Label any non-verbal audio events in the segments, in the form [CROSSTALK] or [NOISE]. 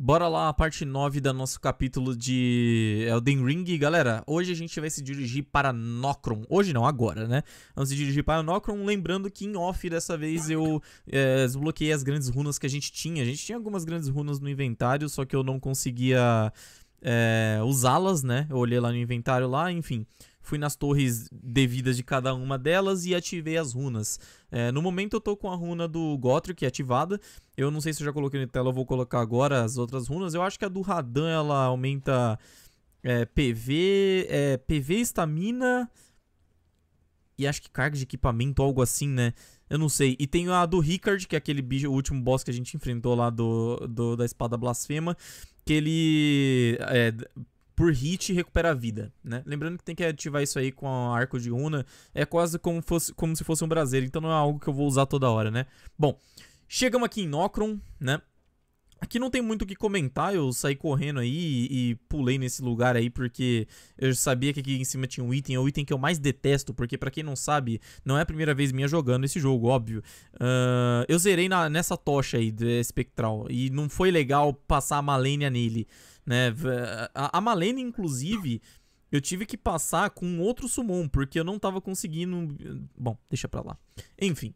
Bora lá a parte 9 do nosso capítulo de Elden Ring. Galera, hoje a gente vai se dirigir para Nocron. Hoje não, agora, né? Vamos se dirigir para Nocron. Lembrando que em off dessa vez eu é, desbloqueei as grandes runas que a gente tinha. A gente tinha algumas grandes runas no inventário, só que eu não conseguia é, usá-las, né? Eu olhei lá no inventário lá, enfim fui nas torres devidas de cada uma delas e ativei as runas. É, no momento eu tô com a runa do Gotrek é ativada. Eu não sei se eu já coloquei na tela, eu vou colocar agora as outras runas. Eu acho que a do Radan ela aumenta é, PV, é, PV, estamina e acho que carga de equipamento, algo assim, né? Eu não sei. E tem a do Ricard, que é aquele bicho, o último boss que a gente enfrentou lá do, do da espada blasfema. Que ele é, por hit recupera a vida, né? Lembrando que tem que ativar isso aí com o arco de Una, é quase como, fosse, como se fosse um braseiro, então não é algo que eu vou usar toda hora, né? Bom, chegamos aqui em Nocron, né? Aqui não tem muito o que comentar, eu saí correndo aí e, e, pulei nesse lugar aí porque eu sabia que aqui em cima tinha um item, é o item que eu mais detesto, porque para quem não sabe, não é a primeira vez minha jogando esse jogo, óbvio. Uh, eu zerei na, nessa tocha aí, espectral, e não foi legal passar a Malenia nele, né? A, a Malenia, inclusive, eu tive que passar com outro summon, porque eu não tava conseguindo... Bom, deixa pra lá. Enfim...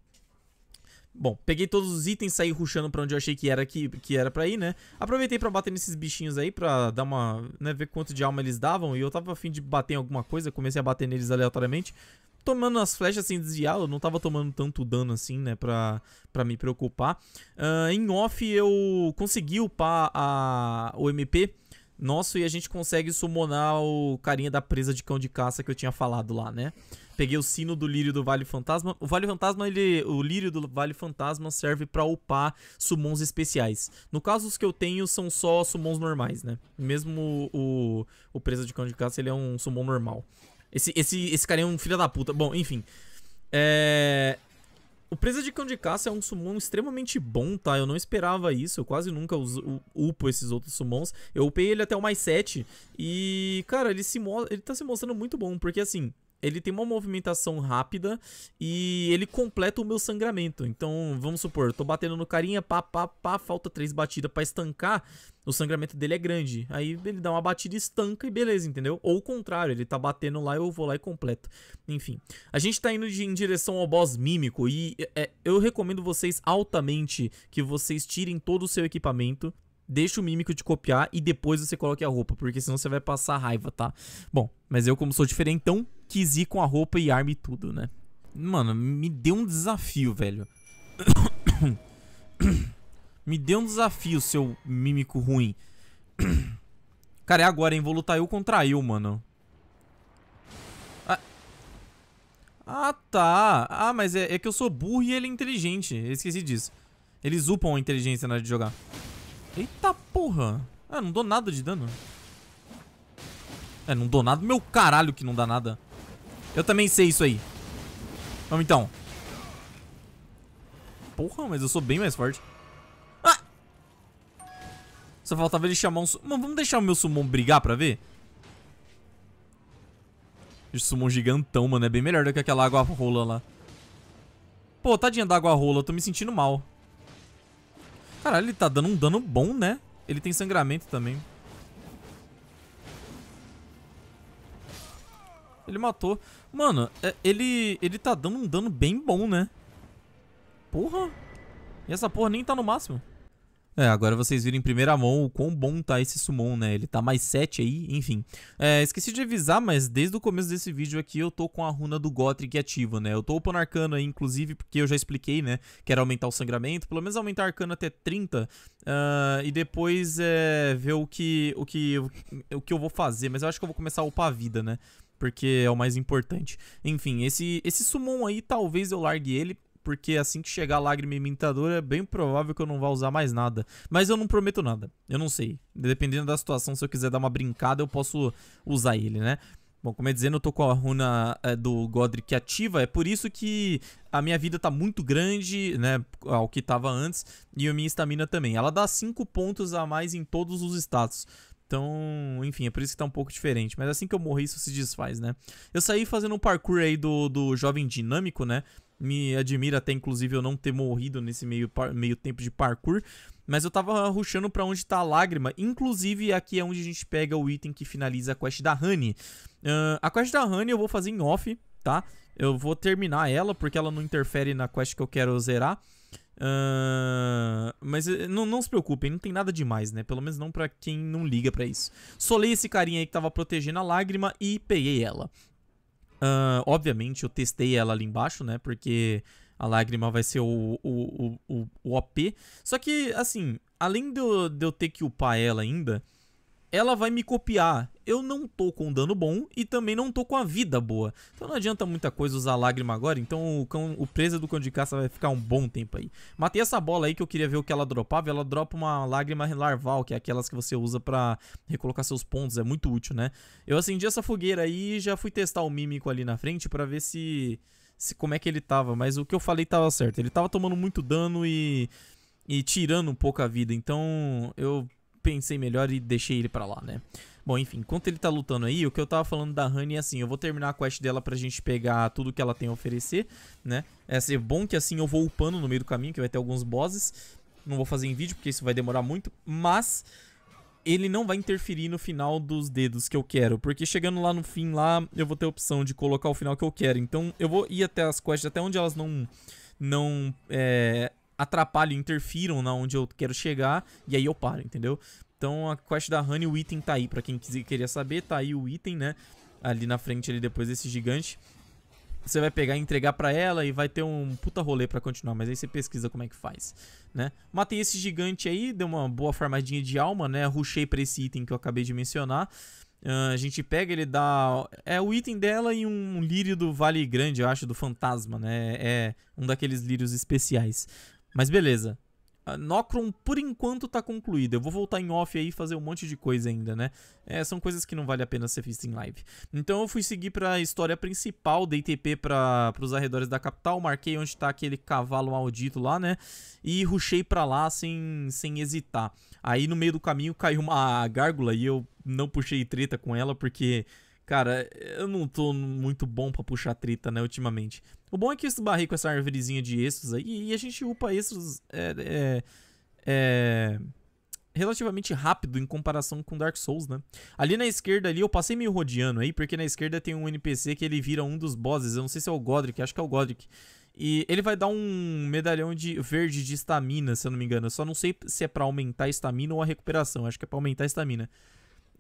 Bom, peguei todos os itens, saí ruxando pra onde eu achei que era que, que era pra ir, né? Aproveitei pra bater nesses bichinhos aí, pra dar uma... Né, ver quanto de alma eles davam. E eu tava afim de bater em alguma coisa, comecei a bater neles aleatoriamente. Tomando as flechas sem desviar, eu não tava tomando tanto dano assim, né, pra, pra me preocupar. Uh, em off eu consegui upar a, o MP nosso e a gente consegue summonar o carinha da presa de cão de caça que eu tinha falado lá, né? Peguei o sino do lírio do Vale Fantasma. O Vale Fantasma, ele. O lírio do Vale Fantasma serve pra upar summons especiais. No caso, os que eu tenho são só summons normais, né? Mesmo o, o, o Presa de Cão de Caça, ele é um summon normal. Esse, esse, esse cara é um filho da puta. Bom, enfim. É. O Presa de Cão de Caça é um summon extremamente bom, tá? Eu não esperava isso, eu quase nunca uso, upo esses outros summons. Eu upei ele até o mais 7 e, cara, ele, se ele tá se mostrando muito bom, porque assim, ele tem uma movimentação rápida e ele completa o meu sangramento. Então, vamos supor, tô batendo no carinha, pá, pá, pá, falta três batidas para estancar, o sangramento dele é grande. Aí ele dá uma batida, estanca e beleza, entendeu? Ou o contrário, ele tá batendo lá, eu vou lá e completo. Enfim, a gente tá indo de, em direção ao boss mímico e é, eu recomendo vocês altamente que vocês tirem todo o seu equipamento, deixa o mímico te copiar e depois você coloque a roupa, porque senão você vai passar raiva, tá? Bom, mas eu como sou diferente então quis ir com a roupa e arme tudo, né? Mano, me deu um desafio, velho. [COUGHS] me deu um desafio, seu mímico ruim. [COUGHS] Cara, é agora, hein? Vou lutar eu contra eu, mano. Ah, ah tá. Ah, mas é, é, que eu sou burro e ele é inteligente. Eu esqueci disso. Eles upam a inteligência na hora de jogar. Eita porra. Ah, não dou nada de dano. É, não dou nada. Meu caralho que não dá nada. Eu também sei isso aí. Vamos então. Porra, mas eu sou bem mais forte. Ah! Só faltava ele chamar um... Mano, vamos deixar o meu summon brigar pra ver? Esse summon gigantão, mano. É bem melhor do que aquela água rola lá. Pô, tadinha da água rola. Eu tô me sentindo mal. Caralho, ele tá dando um dano bom, né? Ele tem sangramento também. Ele matou. Mano, é, ele, ele tá dando um dano bem bom, né? Porra. E essa porra nem tá no máximo. É, agora vocês viram em primeira mão o quão bom tá esse Summon, né? Ele tá mais 7 aí, enfim. É, esqueci de avisar, mas desde o começo desse vídeo aqui eu tô com a runa do Gotrick ativa, né? Eu tô upando arcana aí, inclusive, porque eu já expliquei, né? que era aumentar o sangramento, pelo menos aumentar a arcana até 30. Uh, ah, e depois é, ver o que, o, que, o que eu vou fazer. Mas eu acho que eu vou começar a upar a vida, né? Porque é o mais importante. Enfim, esse, esse Summon aí, talvez eu largue ele porque assim que chegar a lágrima imitadora, é bem provável que eu não vá usar mais nada. Mas eu não prometo nada, eu não sei. Dependendo da situação, se eu quiser dar uma brincada, eu posso usar ele, né? Bom, como eu ia dizendo, eu tô com a runa é, do Godric ativa, é por isso que a minha vida tá muito grande, né, ao que tava antes, e a minha estamina também. Ela dá 5 pontos a mais em todos os status. Então, enfim, é por isso que tá um pouco diferente. Mas assim que eu morrer, isso se desfaz, né? Eu saí fazendo um parkour aí do, do Jovem Dinâmico, né? Me admira até, inclusive, eu não ter morrido nesse meio, meio tempo de parkour. Mas eu tava ruxando pra onde tá a lágrima. Inclusive, aqui é onde a gente pega o item que finaliza a quest da Honey. Uh, a quest da Honey eu vou fazer em off, tá? Eu vou terminar ela, porque ela não interfere na quest que eu quero zerar. Uh, mas eh, não, não, se preocupem, não tem nada demais, né? Pelo menos não pra quem não liga pra isso. Solei esse carinha aí que tava protegendo a lágrima e peguei ela. Uh, obviamente eu testei ela ali embaixo, né? Porque a lágrima vai ser o, o, o, o OP. Só que, assim, além de eu, de eu ter que upar ela ainda, ela vai me copiar eu não tô com dano bom e também não tô com a vida boa. Então não adianta muita coisa usar lágrima agora, então o, cão, o presa do cão de caça vai ficar um bom tempo aí. Matei essa bola aí que eu queria ver o que ela dropava, ela dropa uma lágrima larval, que é aquelas que você usa pra recolocar seus pontos, é muito útil, né? Eu acendi essa fogueira aí e já fui testar o mímico ali na frente pra ver se, se como é que ele tava, mas o que eu falei tava certo. Ele tava tomando muito dano e, e tirando um pouco a vida, então eu pensei melhor e deixei ele pra lá, né? Bom, enfim, enquanto ele tá lutando aí, o que eu tava falando da Honey é assim, eu vou terminar a quest dela pra gente pegar tudo que ela tem a oferecer, né? É ser assim, é bom que assim eu vou upando no meio do caminho, que vai ter alguns bosses. Não vou fazer em vídeo, porque isso vai demorar muito, mas ele não vai interferir no final dos dedos que eu quero, porque chegando lá no fim lá, eu vou ter a opção de colocar o final que eu quero. Então, eu vou ir até as quests, até onde elas não não é, atrapalham, interfiram na onde eu quero chegar, e aí eu paro, entendeu? Então a quest da Honey, o item tá aí, pra quem queria saber, tá aí o item, né? Ali na frente, ali depois desse gigante. Você vai pegar e entregar pra ela e vai ter um puta rolê pra continuar, mas aí você pesquisa como é que faz, né? Matei esse gigante aí, deu uma boa farmadinha de alma, né? Ruxei pra esse item que eu acabei de mencionar. Uh, a gente pega, ele dá. É o item dela e um lírio do Vale Grande, eu acho, do fantasma, né? É um daqueles lírios especiais. Mas beleza. Ah, Nocron, por enquanto, tá concluída. Eu vou voltar em off aí e fazer um monte de coisa ainda, né? É, são coisas que não vale a pena ser vista em live. Então eu fui seguir pra história principal, dei TP pra, pros arredores da capital, marquei onde tá aquele cavalo maldito lá, né? E ruchei pra lá sem, sem hesitar. Aí no meio do caminho caiu uma gárgula e eu não puxei treta com ela porque... Cara, eu não tô muito bom pra puxar treta, né, ultimamente. O bom é que eu esbarrei com essa árvorezinha de extras aí e a gente upa extras é, é, é, relativamente rápido em comparação com Dark Souls, né? Ali na esquerda ali eu passei meio rodeando aí, porque na esquerda tem um NPC que ele vira um dos bosses, eu não sei se é o Godric, acho que é o Godric. E ele vai dar um medalhão de verde de estamina, se eu não me engano. Eu só não sei se é para aumentar a estamina ou a recuperação. Acho que é para aumentar a estamina.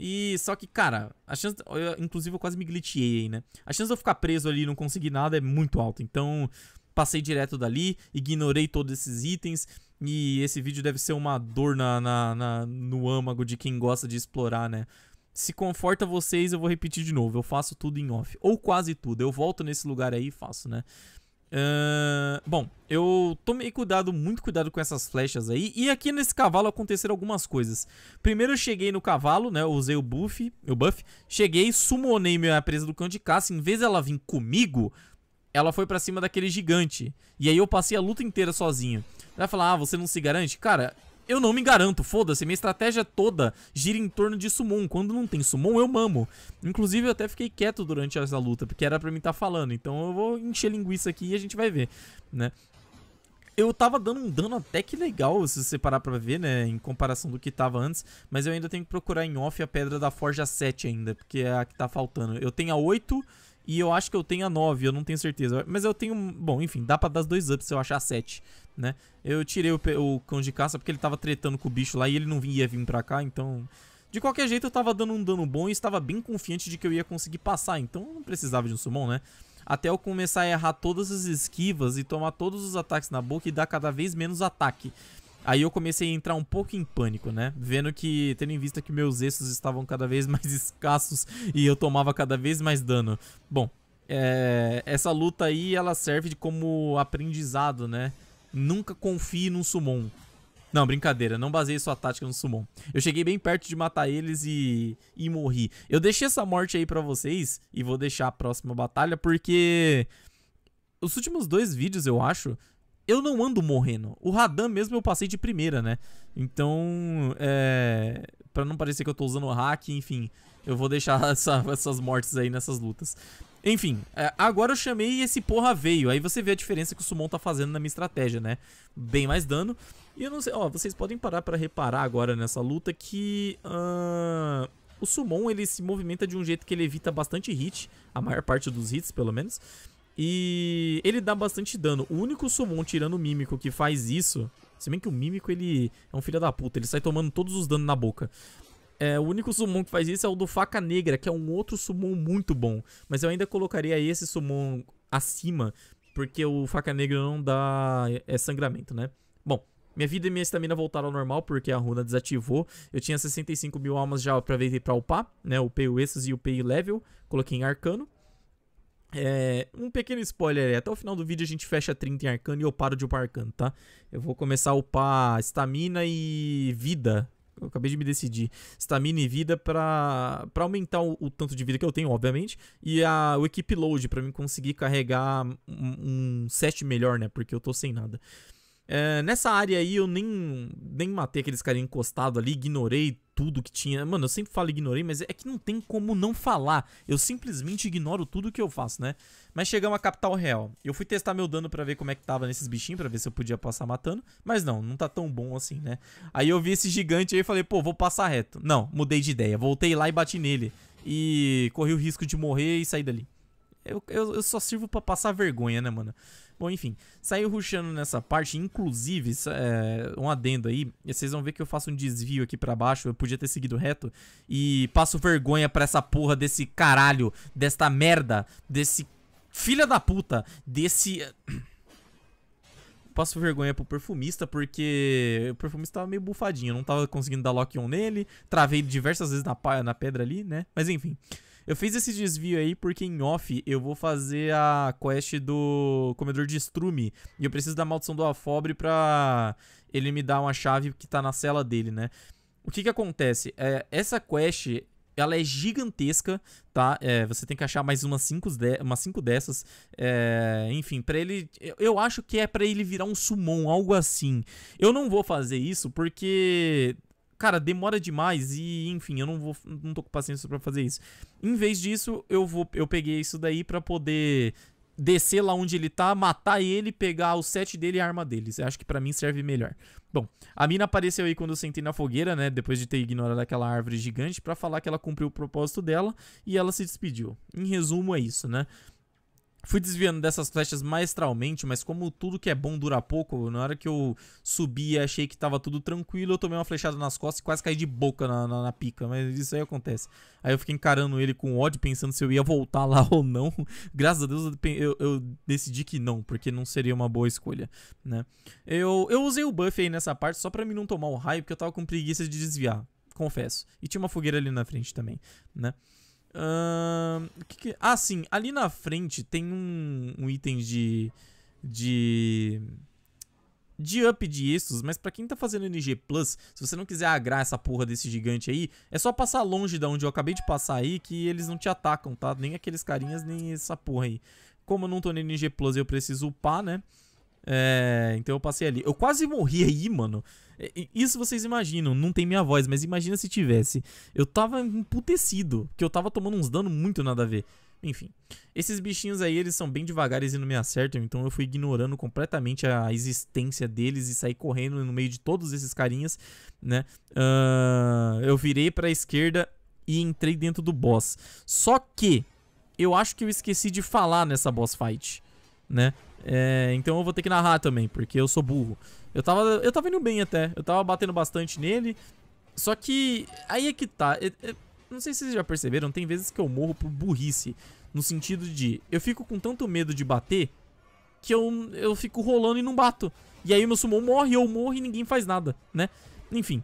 E só que, cara, a chance. Eu, inclusive, eu quase me glitchei, né? A chance de eu ficar preso ali e não conseguir nada é muito alta. Então, passei direto dali, ignorei todos esses itens. E esse vídeo deve ser uma dor na, na, na, no âmago de quem gosta de explorar, né? Se conforta vocês, eu vou repetir de novo. Eu faço tudo em off. Ou quase tudo. Eu volto nesse lugar aí e faço, né? Uh, bom, eu tomei cuidado, muito cuidado com essas flechas aí E aqui nesse cavalo aconteceram algumas coisas Primeiro eu cheguei no cavalo, né, eu usei o buff, o buff Cheguei, sumonei minha presa do cão de caça Em vez dela vir comigo, ela foi pra cima daquele gigante E aí eu passei a luta inteira sozinho Vai falar, ah, você não se garante? Cara, eu não me garanto, foda-se, minha estratégia toda gira em torno de summon. Quando não tem summon, eu mamo. Inclusive, eu até fiquei quieto durante essa luta, porque era pra mim estar tá falando. Então eu vou encher linguiça aqui e a gente vai ver, né? Eu tava dando um dano até que legal, se você parar pra ver, né, em comparação do que tava antes, mas eu ainda tenho que procurar em off a pedra da Forja 7 ainda, porque é a que tá faltando. Eu tenho a 8, e eu acho que eu tenho a 9, eu não tenho certeza. Mas eu tenho. Bom, enfim, dá pra dar dois ups se eu achar a 7, né? Eu tirei o, o cão de caça porque ele tava tretando com o bicho lá e ele não ia vir pra cá, então. De qualquer jeito, eu tava dando um dano bom e estava bem confiante de que eu ia conseguir passar, então eu não precisava de um summon, né? Até eu começar a errar todas as esquivas e tomar todos os ataques na boca e dar cada vez menos ataque. Aí eu comecei a entrar um pouco em pânico, né? Vendo que, tendo em vista que meus exos estavam cada vez mais [LAUGHS] escassos e eu tomava cada vez mais dano. Bom, é... essa luta aí, ela serve de como aprendizado, né? Nunca confie num summon. Não, brincadeira, não baseei sua tática no summon. Eu cheguei bem perto de matar eles e, e morri. Eu deixei essa morte aí pra vocês e vou deixar a próxima batalha porque... Os últimos dois vídeos, eu acho, eu não ando morrendo. O Radan mesmo eu passei de primeira, né? Então, é... Pra não parecer que eu tô usando hack, enfim. Eu vou deixar [LAUGHS] essa, essas mortes aí nessas lutas. Enfim, é, agora eu chamei e esse porra veio. Aí você vê a diferença que o Summon tá fazendo na minha estratégia, né? Bem mais dano. E eu não sei... Ó, vocês podem parar pra reparar agora nessa luta que... Uh... O Summon, ele se movimenta de um jeito que ele evita bastante hit, a maior parte dos hits, pelo menos. E ele dá bastante dano. O único summon tirando o Mímico que faz isso... Se bem que o Mímico, ele é um filho da puta. Ele sai tomando todos os danos na boca. É, o único summon que faz isso é o do Faca Negra, que é um outro summon muito bom. Mas eu ainda colocaria esse summon acima, porque o Faca Negra não dá é, é sangramento, né? Bom, minha vida e minha estamina voltaram ao normal porque a runa desativou. Eu tinha 65 mil almas já aproveitei pra upar, né? Upei o Exos e o upei level. Coloquei em Arcano. É, um pequeno spoiler, até o final do vídeo a gente fecha 30 em arcano e eu paro de upar arcano, tá? Eu vou começar a upar estamina e vida. Eu acabei de me decidir. Estamina e vida pra, pra aumentar o, o, tanto de vida que eu tenho, obviamente. E a, o equip load pra mim conseguir carregar um, um set melhor, né? Porque eu tô sem nada. É, nessa área aí eu nem, nem matei aqueles caras encostados ali, ignorei tudo que tinha. Mano, eu sempre falo ignorei, mas é que não tem como não falar. Eu simplesmente ignoro tudo que eu faço, né? Mas chegamos à capital real. Eu fui testar meu dano pra ver como é que tava nesses bichinhos, pra ver se eu podia passar matando. Mas não, não tá tão bom assim, né? Aí eu vi esse gigante aí e falei, pô, vou passar reto. Não, mudei de ideia. Voltei lá e bati nele. E corri o risco de morrer e sair dali. Eu, eu, eu só sirvo para passar vergonha, né, mano? Bom, enfim, saiu ruxando nessa parte, inclusive, é, um adendo aí, vocês vão ver que eu faço um desvio aqui para baixo, eu podia ter seguido reto, e passo vergonha pra essa porra desse caralho, desta merda, desse filha da puta, desse... [COUGHS] Passo vergonha pro perfumista, porque o perfumista tava meio bufadinho, não tava conseguindo dar lock-on nele, travei diversas vezes na, na pedra ali, né? Mas enfim... Eu fiz esse desvio aí porque em off eu vou fazer a quest do comedor de estrume. E eu preciso da maldição do afobre pra ele me dar uma chave que tá na cela dele, né? O que que acontece? É, essa quest, ela é gigantesca, tá? É, você tem que achar mais umas 5 de, umas cinco dessas. É, enfim, para ele. Eu, eu, acho que é para ele virar um summon, algo assim. Eu não vou fazer isso porque cara, demora demais e, enfim, eu não vou não tô com paciência para fazer isso. Em vez disso, eu vou eu peguei isso daí para poder descer lá onde ele tá, matar ele, pegar o set dele e a arma deles. acho que para mim serve melhor. Bom, a mina apareceu aí quando eu sentei na fogueira, né, depois de ter ignorado aquela árvore gigante para falar que ela cumpriu o propósito dela e ela se despediu. Em resumo é isso, né? Fui desviando dessas flechas maestralmente, mas como tudo que é bom dura pouco, na hora que eu subi e achei que tava tudo tranquilo, eu tomei uma flechada nas costas e quase caí de boca na, na, na, pica, mas isso aí acontece. Aí eu fiquei encarando ele com ódio, pensando se eu ia voltar lá [LAUGHS] ou não. Graças a Deus eu, eu decidi que não, porque não seria uma boa escolha, né? Eu, eu usei o buff aí nessa parte só pra mim não tomar o raio, porque eu tava com preguiça de desviar, confesso. E tinha uma fogueira ali na frente também, né? que que... Ah, sim. Ali na frente tem um, um item de... De... De up de estos, mas pra quem tá fazendo NG Plus, se você não quiser agrar essa porra desse gigante aí, é só passar longe da onde eu acabei de passar aí que eles não te atacam, tá? Nem aqueles carinhas, nem essa porra aí. Como eu não tô no NG Plus, eu preciso upar, né? É, então eu passei ali. Eu quase morri aí, mano. É, isso vocês imaginam, não tem minha voz, mas imagina se tivesse. Eu tava emputecido, que eu tava tomando uns danos muito nada a ver. Enfim, esses bichinhos aí, eles são bem devagares e não me acertam, então eu fui ignorando completamente a existência deles e saí correndo no meio de todos esses carinhas, né? Uh, eu virei pra esquerda e entrei dentro do boss. Só que, eu acho que eu esqueci de falar nessa boss fight, né? É, então eu vou ter que narrar também, porque eu sou burro. Eu tava, eu tava indo bem até, eu tava batendo bastante nele. Só que aí é que tá. É, é, não sei se vocês já perceberam, tem vezes que eu morro por burrice. No sentido de, eu fico com tanto medo de bater que eu, eu fico rolando e não bato. E aí meu summon morre, eu morro e ninguém faz nada, né? Enfim.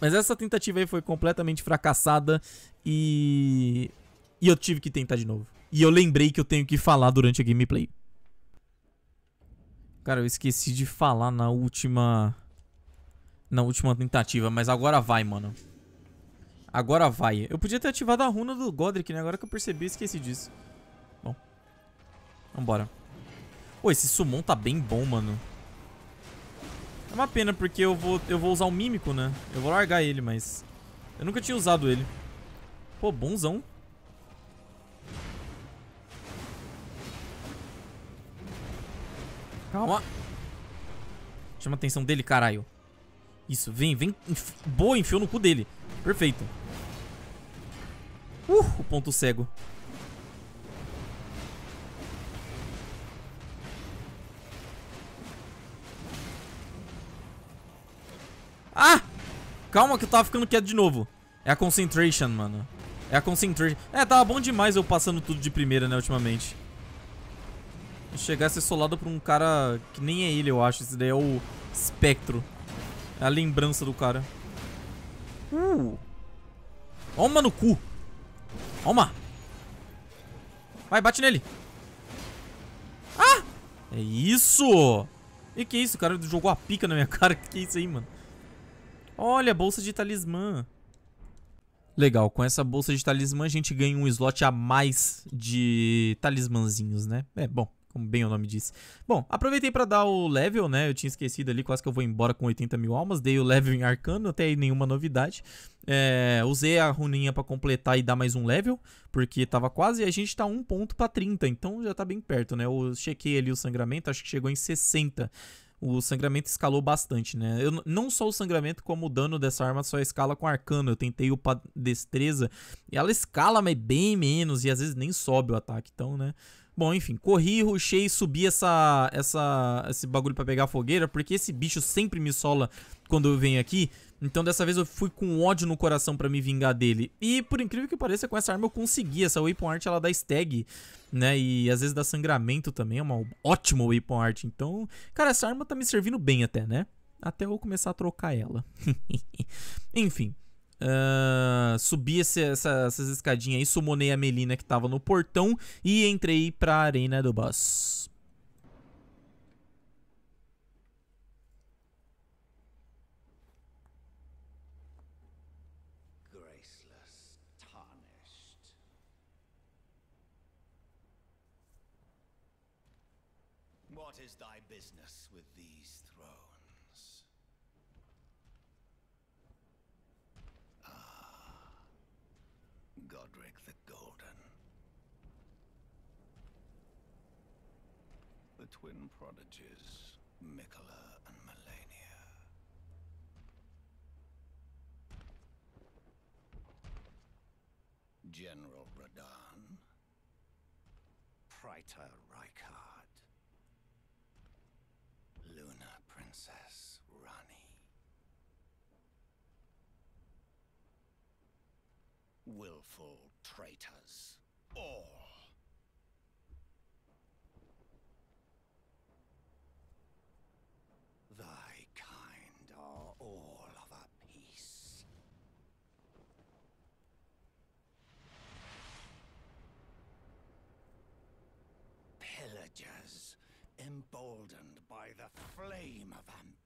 Mas essa tentativa aí foi completamente fracassada e... E eu tive que tentar de novo. E eu lembrei que eu tenho que falar durante a gameplay. Cara, eu esqueci de falar na última... Na última tentativa, mas agora vai, mano. Agora vai. Eu podia ter ativado a runa do Godric, né? Agora que eu percebi, eu esqueci disso. Bom. Vambora. Pô, esse summon tá bem bom, mano. É uma pena, porque eu vou, eu vou usar o Mímico, né? Eu vou largar ele, mas... Eu nunca tinha usado ele. Pô, bonzão. Calma. Chama a atenção dele, caralho. Isso, vem, vem. Enf... Boa, enfiou no cu dele. Perfeito. Uh, o ponto cego. Ah! Calma que eu tava ficando quieto de novo. É a concentration, mano. É a concentration. É, tava bom demais eu passando tudo de primeira, né, ultimamente chegar a ser solado por um cara que nem é ele, eu acho. Esse daí é o espectro. É a lembrança do cara. Uh! Toma no cu! Toma! Vai, bate nele! Ah! É isso! E que isso? O cara jogou a pica na minha [LAUGHS] cara. Que isso aí, mano? Olha, bolsa de talismã. Legal, com essa bolsa de talismã a gente ganha um slot a mais de talismãzinhos, né? É, bom, como bem o nome disse. Bom, aproveitei para dar o level, né? Eu tinha esquecido ali, quase que eu vou embora com 80 mil almas. Dei o level em Arcano, até aí nenhuma novidade. É, usei a runinha para completar e dar mais um level, porque tava quase, e a gente tá um ponto para 30, então já tá bem perto, né? Eu chequei ali o sangramento, acho que chegou em 60 o sangramento escalou bastante, né? Eu, não só o sangramento, como o dano dessa arma só escala com arcano. Eu tentei upar destreza e ela escala, mas bem menos, e às vezes nem sobe o ataque, então, né? Bom, enfim, corri, ruxei e subi essa, essa, esse bagulho pra pegar a fogueira, porque esse bicho sempre me sola quando eu venho aqui. Então dessa vez eu fui com ódio no coração pra me vingar dele. E por incrível que pareça, com essa arma eu consegui. Essa Weapon Art, ela dá stag, né? E às vezes dá sangramento também, é uma ótima Weapon Art. Então, cara, essa arma tá me servindo bem até, né? Até eu começar a trocar ela. [LAUGHS] enfim... Uh, subi esse, essa, essas escadinhas aí, sumonei a Melina que tava no portão e entrei pra arena do boss. prodigies, Mikola and Melania. General Radan, Praetor Reichard, Luna Princess Rani, willful traitors, all. emboldened by the flame of ambition.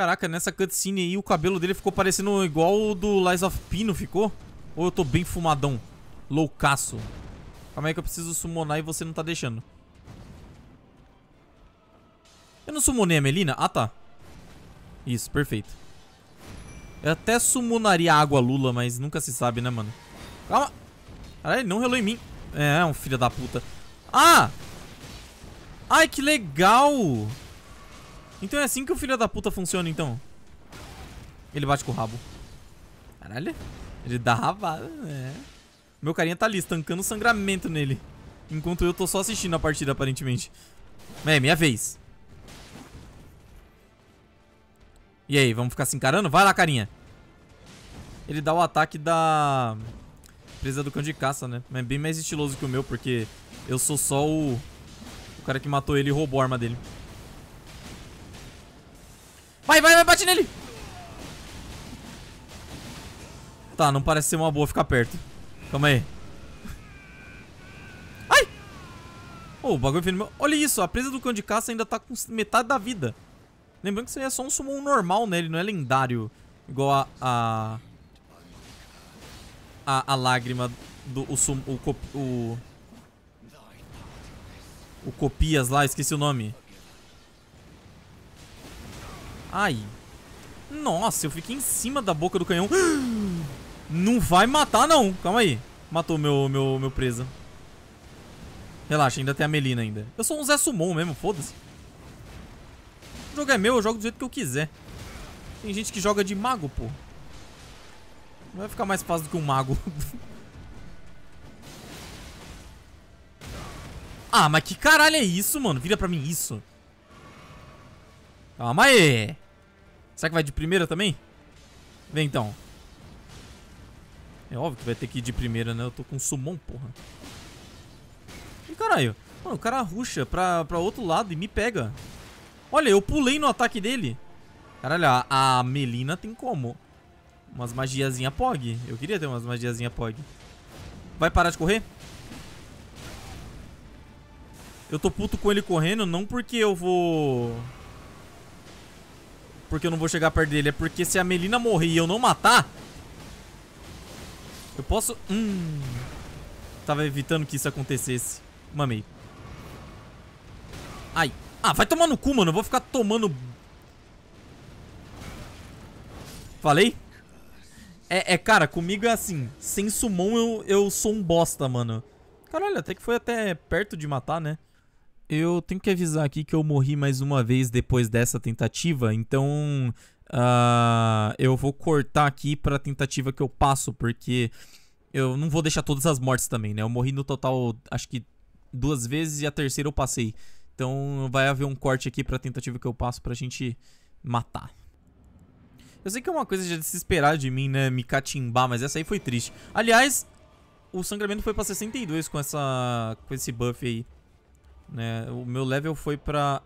Caraca, nessa cutscene aí o cabelo dele ficou parecendo igual o do Lies of Pino, ficou? Ou eu tô bem fumadão? Loucaço. Calma aí que eu preciso summonar e você não tá deixando. Eu não summonei a Melina? Ah, tá. Isso, perfeito. Eu até summonaria a água Lula, mas nunca se sabe, né, mano? Calma. Caralho, ele não relou em mim. É, é um filho da puta. Ah! Ai, que legal! Então é assim que o filho da puta funciona, então. Ele bate com o rabo. Caralho. Ele dá rabada, né? Meu carinha tá ali, estancando sangramento nele. Enquanto eu tô só assistindo a partida, aparentemente. É, minha vez. E aí, vamos ficar se encarando? Vai lá, carinha. Ele dá o ataque da... Presa do cão de caça, né? É bem mais estiloso que o meu, porque eu sou só o... O cara que matou ele e roubou a arma dele. Vai, vai, vai, bate nele. Tá, não parece ser uma boa ficar perto. Calma aí. Ai! Oh, o bagulho foi no meu... Olha isso, a presa do cão de caça ainda tá com metade da vida. Lembrando que isso aí é só um summon normal, né? Ele não é lendário. Igual a... A, a, a lágrima do... O, o, o... O Copias lá, esqueci o nome. Ai. Nossa, eu fiquei em cima da boca do canhão. [GASPS] Não vai matar, não. Calma aí. Matou meu, meu, meu presa. Relaxa, ainda tem a Melina ainda. Eu sou um Zé Sumon mesmo, foda-se. O jogo é meu, eu jogo do jeito que eu quiser. Tem gente que joga de mago, pô. Não vai ficar mais fácil do que um mago. [LAUGHS] ah, mas que caralho é isso, mano? Vira pra mim isso. Calma aí. Será que vai de primeira também? Vem então. É óbvio que vai ter que ir de primeira, né? Eu tô com summon, porra. Ih, caralho. Mano, o cara ruxa pra, pra outro lado e me pega. Olha, eu pulei no ataque dele. Caralho, a Melina tem como? Umas magiazinha Pog. Eu queria ter umas magiazinha Pog. Vai parar de correr? Eu tô puto com ele correndo, não porque eu vou porque eu não vou chegar perto dele. É porque se a Melina morrer e eu não matar... Eu posso... Hum... Tava evitando que isso acontecesse. Mamei. Ai. Ah, vai tomar no cu, mano. Eu vou ficar tomando... Falei? É, é, cara, comigo é assim. Sem summon eu, eu sou um bosta, mano. Caralho, até que foi até perto de matar, né? Eu tenho que avisar aqui que eu morri mais uma vez depois dessa tentativa, então uh, eu vou cortar aqui pra tentativa que eu passo, porque eu não vou deixar todas as mortes também, né? Eu morri no total, acho que duas vezes e a terceira eu passei. Então vai haver um corte aqui pra tentativa que eu passo pra gente matar. Eu sei que é uma coisa de se esperar de mim, né? Me catimbar, mas essa aí foi triste. Aliás, o sangramento foi pra 62 com, essa, com esse buff aí. Né? O meu level foi pra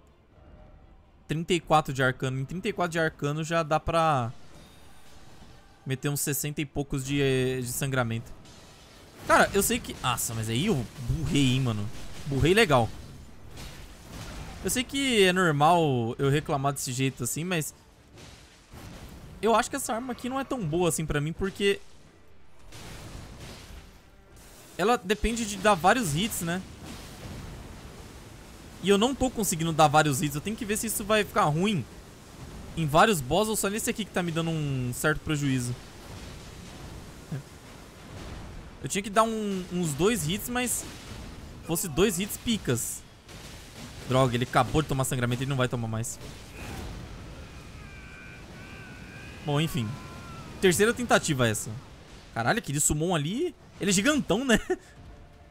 34 de arcano. Em 34 de arcano já dá pra meter uns 60 e poucos de, de sangramento. Cara, eu sei que... Nossa, mas aí eu burrei, hein, mano. Burrei legal. Eu sei que é normal eu reclamar desse jeito assim, mas... Eu acho que essa arma aqui não é tão boa assim pra mim, porque... Ela depende de dar vários hits, né? E eu não tô conseguindo dar vários hits. Eu tenho que ver se isso vai ficar ruim em vários boss ou só nesse aqui que tá me dando um certo prejuízo. Eu tinha que dar um, uns dois hits, mas fosse dois hits picas. Droga, ele acabou de tomar sangramento, ele não vai tomar mais. Bom, enfim. Terceira tentativa essa. Caralho, aquele summon ali... Ele é gigantão, né? [LAUGHS]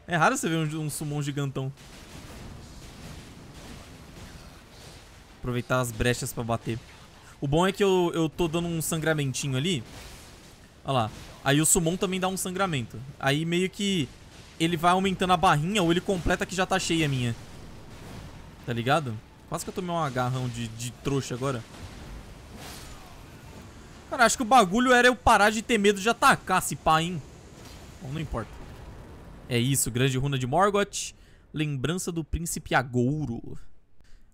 É raro você ver um, um summon gigantão. Aproveitar as brechas pra bater. O bom é que eu, eu tô dando um sangramentinho ali. Olha lá. Aí o summon também dá um sangramento. Aí meio que ele vai aumentando a barrinha ou ele completa que já tá cheia a minha. Tá ligado? Quase que eu tomei um agarrão de, de trouxa agora. Cara, acho que o bagulho era eu parar de ter medo de atacar, se pá, hein? Bom, não importa. É isso, grande runa de Morgoth. Lembrança do príncipe Agouro.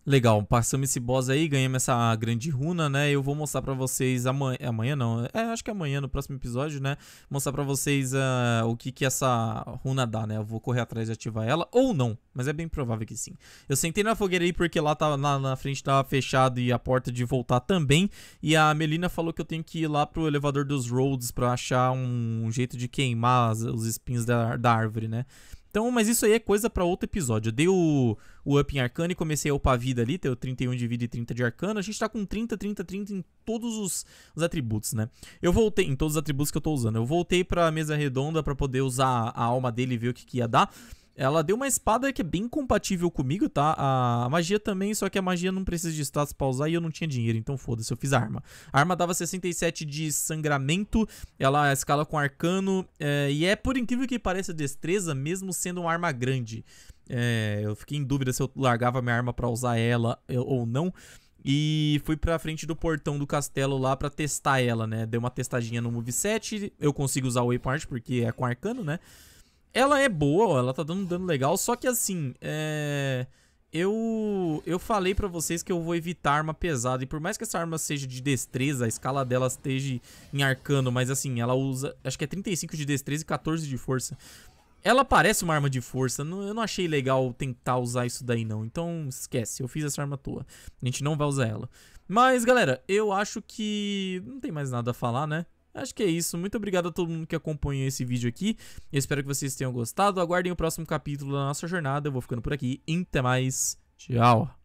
Legal, passamos esse boss aí, ganhamos essa grande runa, né? Eu vou mostrar pra vocês amanhã, é amanhã não, é, acho que é amanhã no próximo episódio, né? Mostrar pra vocês uh, o que que essa runa dá, né? Eu vou correr atrás e ativar ela, ou não, mas é bem provável que sim. Eu sentei na fogueira aí porque lá tá, na, na frente tava fechado e a porta de voltar também, e a Melina falou que eu tenho que ir lá pro elevador dos Rhodes pra achar um, jeito de queimar os espinhos da, da árvore, né? Então, mas isso aí é coisa para outro episódio. Eu dei o, o up em arcana e comecei a upar a vida ali, ter 31 de vida e 30 de arcana. A gente tá com 30, 30, 30 em todos os, os atributos, né? Eu voltei, em todos os atributos que eu tô usando. Eu voltei pra mesa redonda para poder usar a alma dele e ver o que, que ia dar. Ela deu uma espada que é bem compatível comigo, tá? A magia também, só que a magia não precisa de status pra usar e eu não tinha dinheiro, então foda-se, eu fiz a arma. A arma dava 67 de sangramento, ela escala com arcano, é, e é por incrível que pareça destreza, mesmo sendo uma arma grande. É, eu fiquei em dúvida se eu largava minha arma pra usar ela é, ou não. E fui pra frente do portão do castelo lá pra testar ela, né? Deu uma testadinha no moveset, eu consigo usar o waypoint porque é com arcano, né? Ela é boa, ela tá dando um dano legal, só que assim, é... Eu, eu falei pra vocês que eu vou evitar arma pesada, e por mais que essa arma seja de destreza, a escala dela esteja em arcano, mas assim, ela usa, acho que é 35 de destreza e 14 de força. Ela parece uma arma de força, não, eu não achei legal tentar usar isso daí não, então esquece, eu fiz essa arma à toa, a gente não vai usar ela. Mas galera, eu acho que não tem mais nada a falar, né? Acho que é isso. Muito obrigado a todo mundo que acompanhou esse vídeo aqui. Eu espero que vocês tenham gostado. Aguardem o próximo capítulo da nossa jornada. Eu vou ficando por aqui. Até mais. Tchau.